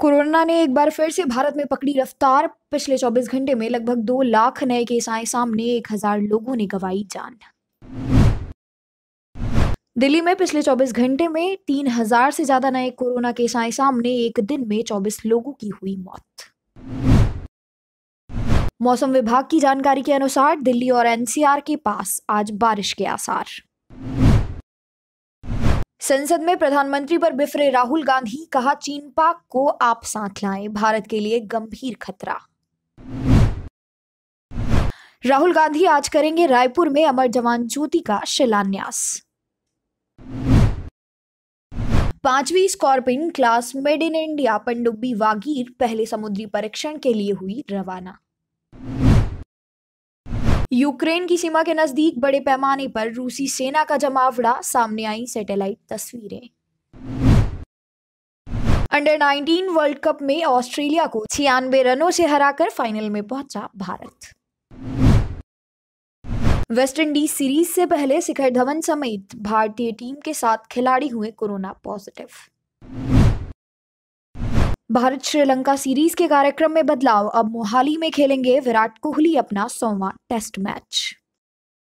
corona ने एक बार फिर से भारत में पकड़ी रफ्तार पिछले 24 घंटे में लगभग दो लाख नए केस आए सामने एक हजार लोगों ने गवाई जान दिल्ली में पिछले 24 घंटे में तीन हजार से ज्यादा नए कोरोना केस आए सामने एक दिन में 24 लोगों की हुई मौत मौसम विभाग की जानकारी के अनुसार दिल्ली और एनसीआर के पास आज बारिश के आसार संसद में प्रधानमंत्री पर बिफरे राहुल गांधी कहा चीन पाक को आप साथ लाए भारत के लिए गंभीर खतरा राहुल गांधी आज करेंगे रायपुर में अमर जवान ज्योति का शिलान्यास पांचवी Scorpene class made in India पनडुब्बी वागीर पहले समुद्री परीक्षण के लिए हुई रवाना यूक्रेन की सीमा के नजदीक बड़े पैमाने पर रूसी सेना का जमावड़ा सामने आई सैटेलाइट तस्वीरें अंडर 19 वर्ल्ड कप में ऑस्ट्रेलिया को छियानवे रनों से हराकर फाइनल में पहुंचा भारत वेस्टइंडीज सीरीज से पहले शिखर धवन समेत भारतीय टीम के साथ खिलाड़ी हुए corona positive Bharat Sri Lanka series के कार्यक्रम में बदलाव अब मोहाली में खेलेंगे विराट कोहली अपना सौवा टेस्ट मैच